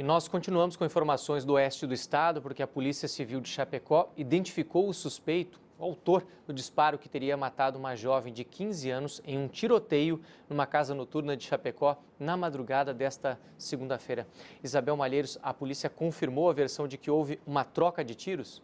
E nós continuamos com informações do oeste do estado, porque a Polícia Civil de Chapecó identificou o suspeito, o autor do disparo que teria matado uma jovem de 15 anos em um tiroteio numa casa noturna de Chapecó na madrugada desta segunda-feira. Isabel Malheiros, a polícia confirmou a versão de que houve uma troca de tiros?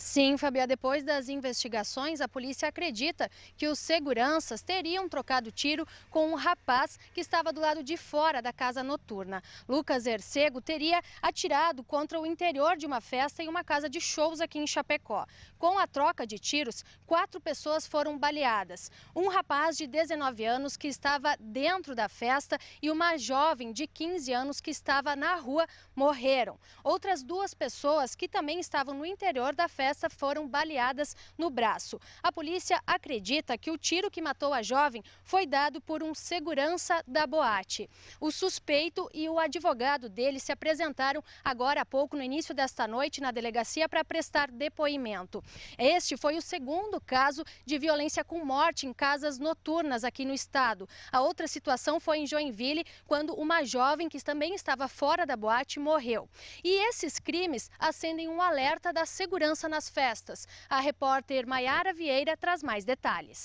Sim, Fabiá, depois das investigações, a polícia acredita que os seguranças teriam trocado tiro com um rapaz que estava do lado de fora da casa noturna. Lucas Ercego teria atirado contra o interior de uma festa em uma casa de shows aqui em Chapecó. Com a troca de tiros, quatro pessoas foram baleadas. Um rapaz de 19 anos que estava dentro da festa e uma jovem de 15 anos que estava na rua morreram. Outras duas pessoas que também estavam no interior da festa dessa foram baleadas no braço. A polícia acredita que o tiro que matou a jovem foi dado por um segurança da boate. O suspeito e o advogado dele se apresentaram agora há pouco, no início desta noite, na delegacia para prestar depoimento. Este foi o segundo caso de violência com morte em casas noturnas aqui no estado. A outra situação foi em Joinville, quando uma jovem que também estava fora da boate morreu. E esses crimes acendem um alerta da segurança nacional nas festas. A repórter Maiara Vieira traz mais detalhes.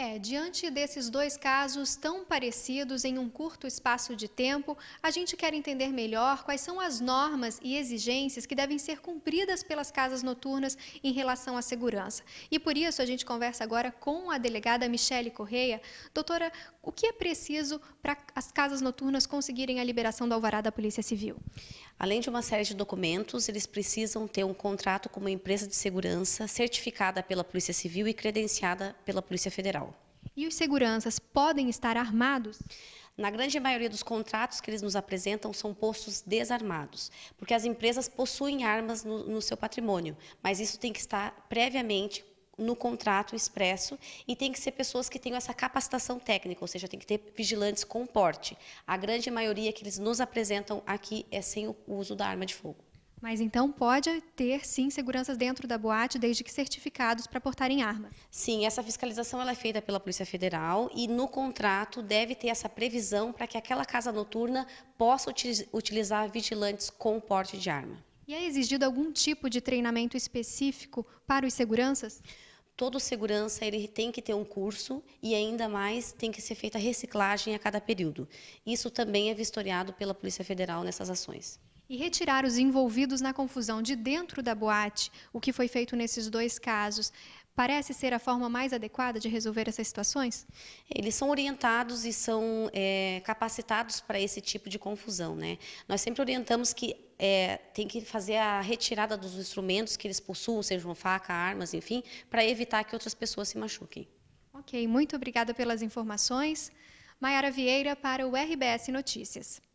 É, diante desses dois casos tão parecidos em um curto espaço de tempo, a gente quer entender melhor quais são as normas e exigências que devem ser cumpridas pelas casas noturnas em relação à segurança. E por isso a gente conversa agora com a delegada Michele Correia. Doutora, o que é preciso para as casas noturnas conseguirem a liberação da alvará da Polícia Civil? Além de uma série de documentos, eles precisam ter um contrato com uma empresa de segurança certificada pela Polícia Civil e credenciada pela Polícia Federal. E os seguranças podem estar armados? Na grande maioria dos contratos que eles nos apresentam são postos desarmados, porque as empresas possuem armas no, no seu patrimônio, mas isso tem que estar previamente no contrato expresso e tem que ser pessoas que tenham essa capacitação técnica, ou seja, tem que ter vigilantes com porte. A grande maioria que eles nos apresentam aqui é sem o uso da arma de fogo. Mas então pode ter sim seguranças dentro da boate, desde que certificados para portarem arma. Sim, essa fiscalização ela é feita pela Polícia Federal e no contrato deve ter essa previsão para que aquela casa noturna possa utilizar vigilantes com porte de arma. E é exigido algum tipo de treinamento específico para os seguranças? Todo segurança ele tem que ter um curso e ainda mais tem que ser feita reciclagem a cada período. Isso também é vistoriado pela Polícia Federal nessas ações e retirar os envolvidos na confusão de dentro da boate, o que foi feito nesses dois casos, parece ser a forma mais adequada de resolver essas situações? Eles são orientados e são é, capacitados para esse tipo de confusão. Né? Nós sempre orientamos que é, tem que fazer a retirada dos instrumentos que eles possuem, sejam faca, armas, enfim, para evitar que outras pessoas se machuquem. Ok, muito obrigada pelas informações. Maiara Vieira para o RBS Notícias.